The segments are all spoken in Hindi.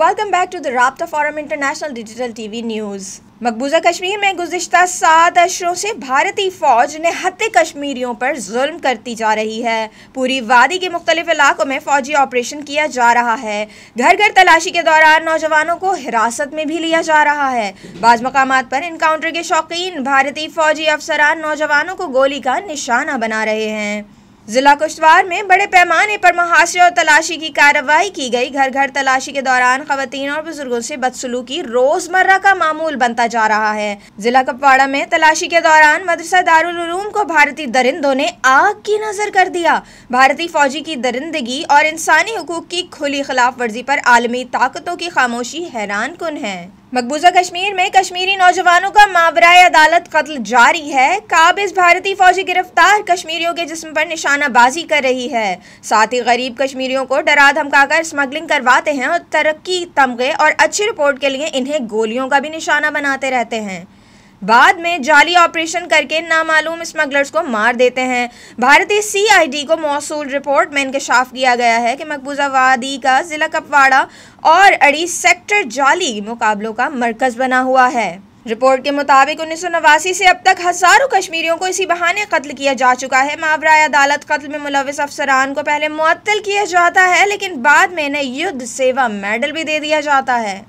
welcome back to the Rabta forum international digital TV news मकबूजा कश्मीर में गुजशत सात अशरों से भारतीय फ़ौज निहत्ते कश्मीरियों पर जुल्म करती जा रही है पूरी वादी के मुख्तलिफ इलाकों में फ़ौजी ऑपरेशन किया जा रहा है घर घर तलाशी के दौरान नौजवानों को हिरासत में भी लिया जा रहा है बाज मकाम पर इनकाउंटर के शौकीन भारतीय फ़ौजी अफसरान नौजवानों को गोली का निशाना बना रहे हैं जिला किश्तवाड़ में बड़े पैमाने पर मुहासरे और तलाशी की कार्रवाई की गई घर घर तलाशी के दौरान खातन और बुजुर्गों से बदसलूकी रोजमर्रा का मामूल बनता जा रहा है जिला कपवाड़ा में तलाशी के दौरान मदरसा दारूम को भारतीय दरिंदों ने आग की नजर कर दिया भारतीय फौजी की दरिंदगी और इंसानी हकूक की खुली खिलाफ वर्जी पर आलमी ताकतों की खामोशी हैरान कन है मकबूजा कश्मीर में कश्मीरी नौजवानों का मावराय अदालत कत्ल जारी है काबिज भारतीय फौजी गिरफ्तार कश्मीरियों के जिस्म पर निशानाबाजी कर रही है साथ ही गरीब कश्मीरियों को डरा धमकाकर स्मगलिंग करवाते हैं और तरक्की तमगे और अच्छी रिपोर्ट के लिए इन्हें गोलियों का भी निशाना बनाते रहते हैं बाद में जाली ऑपरेशन करके नामालूम स्मगलर्स को मार देते हैं भारतीय सीआईडी को मौसूल रिपोर्ट में इंकशाफ किया गया है कि मकबूजा वादी का ज़िला कपवाड़ा और अड़ी सेक्टर जाली मुकाबलों का मरकज़ बना हुआ है रिपोर्ट के मुताबिक उन्नीस से अब तक हज़ारों कश्मीरियों को इसी बहाने कत्ल किया जा चुका है मावरा अदालत कत्ल में मुलविस अफसरान को पहले मुअत्तल किया जाता है लेकिन बाद में इन्हें युद्ध सेवा मेडल भी दे दिया जाता है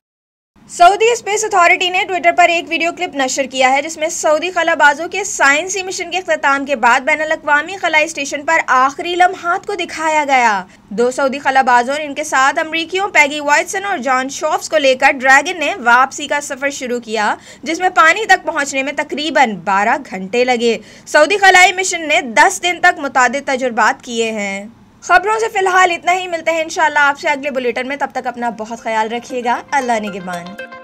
सऊदी स्पेस अथॉरिटी ने ट्विटर पर एक वीडियो क्लिप नशर किया है जिसमें सऊदी खलाबाजों के साइंसी मिशन के अख्ताम के बाद बैन अवी खलाई स्टेशन पर आखिरी लम्हात को दिखाया गया दो सऊदी खलाबाजों और इनके साथ अमरीकियों पैगी वाइटसन और जॉन शॉफ्स को लेकर ड्रैगन ने वापसी का सफर शुरू किया जिसमें पानी तक पहुंचने में तकरीबन 12 घंटे लगे सऊदी खलाई मिशन ने 10 दिन तक मुताद तजुर्बात किए हैं खबरों से फिलहाल इतना ही मिलते हैं इंशाल्लाह आपसे अगले बुलेटिन में तब तक अपना बहुत ख्याल रखिएगा अल्लाह ने